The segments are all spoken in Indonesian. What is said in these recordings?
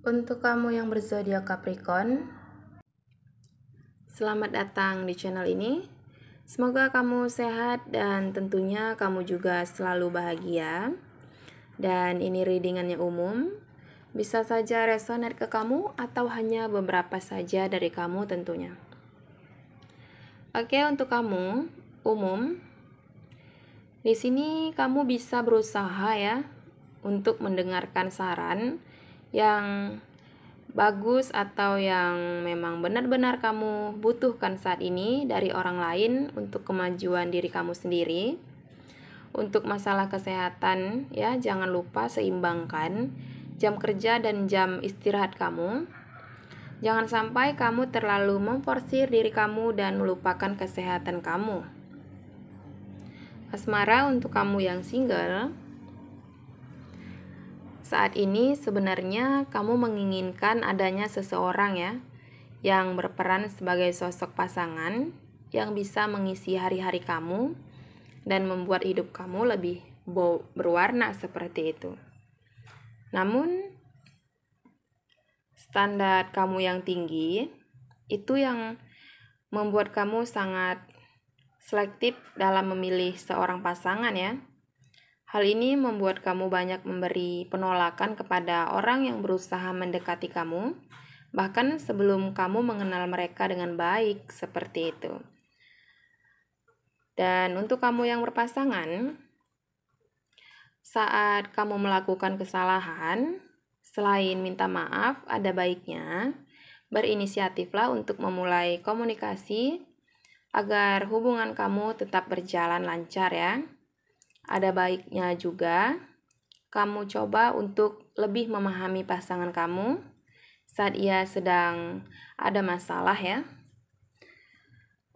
Untuk kamu yang berzodiak Capricorn, selamat datang di channel ini. Semoga kamu sehat dan tentunya kamu juga selalu bahagia. Dan ini readingannya umum, bisa saja resonate ke kamu atau hanya beberapa saja dari kamu tentunya. Oke, untuk kamu umum di sini kamu bisa berusaha ya untuk mendengarkan saran yang bagus atau yang memang benar-benar kamu butuhkan saat ini dari orang lain untuk kemajuan diri kamu sendiri. Untuk masalah kesehatan, ya, jangan lupa seimbangkan jam kerja dan jam istirahat kamu. Jangan sampai kamu terlalu memforsir diri kamu dan melupakan kesehatan kamu. Asmara untuk kamu yang single, saat ini sebenarnya kamu menginginkan adanya seseorang ya yang berperan sebagai sosok pasangan yang bisa mengisi hari-hari kamu dan membuat hidup kamu lebih berwarna seperti itu. Namun standar kamu yang tinggi itu yang membuat kamu sangat selektif dalam memilih seorang pasangan ya. Hal ini membuat kamu banyak memberi penolakan kepada orang yang berusaha mendekati kamu, bahkan sebelum kamu mengenal mereka dengan baik seperti itu. Dan untuk kamu yang berpasangan, saat kamu melakukan kesalahan, selain minta maaf, ada baiknya berinisiatiflah untuk memulai komunikasi agar hubungan kamu tetap berjalan lancar ya ada baiknya juga kamu coba untuk lebih memahami pasangan kamu saat ia sedang ada masalah ya.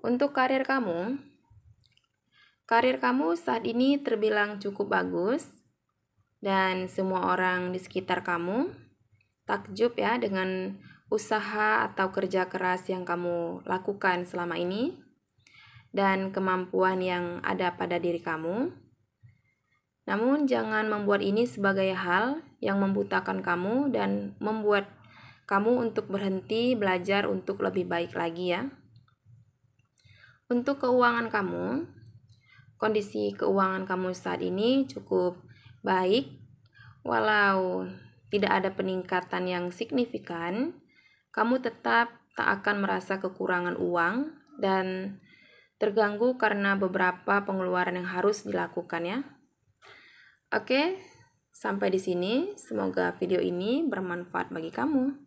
Untuk karir kamu, karir kamu saat ini terbilang cukup bagus dan semua orang di sekitar kamu takjub ya dengan usaha atau kerja keras yang kamu lakukan selama ini dan kemampuan yang ada pada diri kamu. Namun, jangan membuat ini sebagai hal yang membutakan kamu dan membuat kamu untuk berhenti belajar untuk lebih baik lagi, ya. Untuk keuangan kamu, kondisi keuangan kamu saat ini cukup baik, walau tidak ada peningkatan yang signifikan. Kamu tetap tak akan merasa kekurangan uang dan terganggu karena beberapa pengeluaran yang harus dilakukan, ya. Oke, sampai di sini. Semoga video ini bermanfaat bagi kamu.